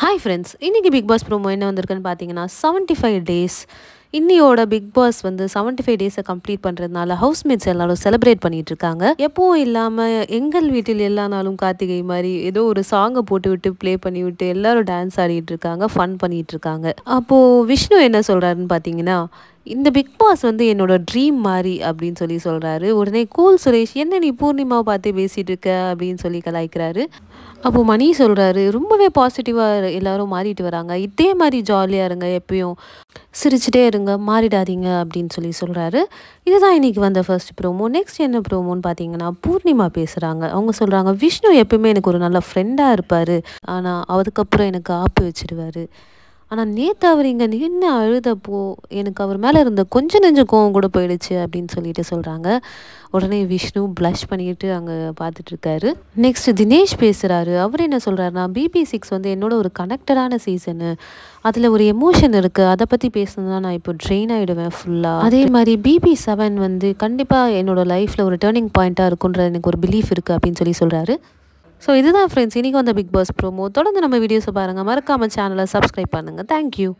hi friends இன்றைக்கி Bigg Boss promo என்ன வந்திருக்குன்னு பார்த்தீங்கன்னா செவன்ட்டி ஃபைவ் டேஸ் இன்னியோட பிக் பாஸ் வந்து செவன்டி ஃபைவ் டேஸை கம்ப்ளீட் பண்ணுறதுனால ஹவுஸ்மேட்ஸ் எல்லாரும் செலிப்ரேட் பண்ணிகிட்டு இருக்காங்க எப்பவும் இல்லாமல் எங்கள் வீட்டில் எல்லா நாளும் கார்த்திகை மாதிரி ஏதோ ஒரு சாங்கை போட்டு விட்டு ப்ளே பண்ணி விட்டு எல்லாரும் டான்ஸ் ஆடிட்டு இருக்காங்க ஃபன் பண்ணிட்டு இருக்காங்க அப்போது விஷ்ணு என்ன சொல்கிறாருன்னு பார்த்தீங்கன்னா இந்த பிக் பாஸ் வந்து என்னோட ட்ரீம் மாதிரி அப்படின்னு சொல்லி சொல்கிறாரு உடனே கூல் சுரேஷ் என்ன நீ பூர்ணிமாவை பார்த்து பேசிகிட்டு இருக்க அப்படின்னு சொல்லி கலாய்க்கிறாரு அப்போது மணி சொல்கிறாரு ரொம்பவே பாசிட்டிவாக எல்லோரும் மாறிட்டு வராங்க இதே மாதிரி ஜாலியாக இருங்க எப்பயும் சிரிச்சிட்டே இருங்க இருக்கவங்க மாறிடாதீங்க அப்படின்னு சொல்லி சொல்கிறாரு இதுதான் இன்றைக்கி வந்த ஃபர்ஸ்ட் ப்ரோமோ நெக்ஸ்ட் என்ன ப்ரோமோன்னு பார்த்தீங்கன்னா பூர்ணிமா பேசுகிறாங்க அவங்க சொல்கிறாங்க விஷ்ணு எப்பவுமே எனக்கு ஒரு நல்ல ஃப்ரெண்டாக இருப்பார் ஆனால் அதுக்கப்புறம் எனக்கு ஆப்பு வச்சுருவார் ஆனால் நேற்று அவர் இங்கே நின்று அழுதப்போ எனக்கு அவர் மேலே இருந்த கொஞ்சம் நெஞ்ச கோவம் கூட போயிடுச்சு அப்படின்னு சொல்லிட்டு சொல்கிறாங்க உடனே விஷ்ணு ப்ளஷ் பண்ணிட்டு அங்கே பார்த்துட்ருக்காரு நெக்ஸ்ட் தினேஷ் பேசுகிறாரு அவர் என்ன சொல்கிறாருன்னா பிபி சிக்ஸ் வந்து என்னோட ஒரு கனெக்டடான சீசனு அதில் ஒரு எமோஷன் இருக்குது அதை பற்றி பேசுனதுனா நான் இப்போ ட்ரெயின் ஆகிடுவேன் ஃபுல்லாக அதே மாதிரி பிபி செவன் வந்து கண்டிப்பாக என்னோடய லைஃப்பில் ஒரு டேர்னிங் பாயிண்ட்டாக இருக்குன்ற எனக்கு ஒரு பிலீஃப் இருக்குது அப்படின்னு சொல்லி சொல்கிறாரு ஸோ இதுதான் ஃப்ரெண்ட்ஸ் இன்றைக்கி வந்த பிக் பாஸ் ப்ரோமோ தொடர்ந்து நம்ம வீடியோஸை பாருங்கள் மறக்காமல் சேனலை சப்ஸ்கிரைப் பண்ணுங்கள் தேங்க்யூ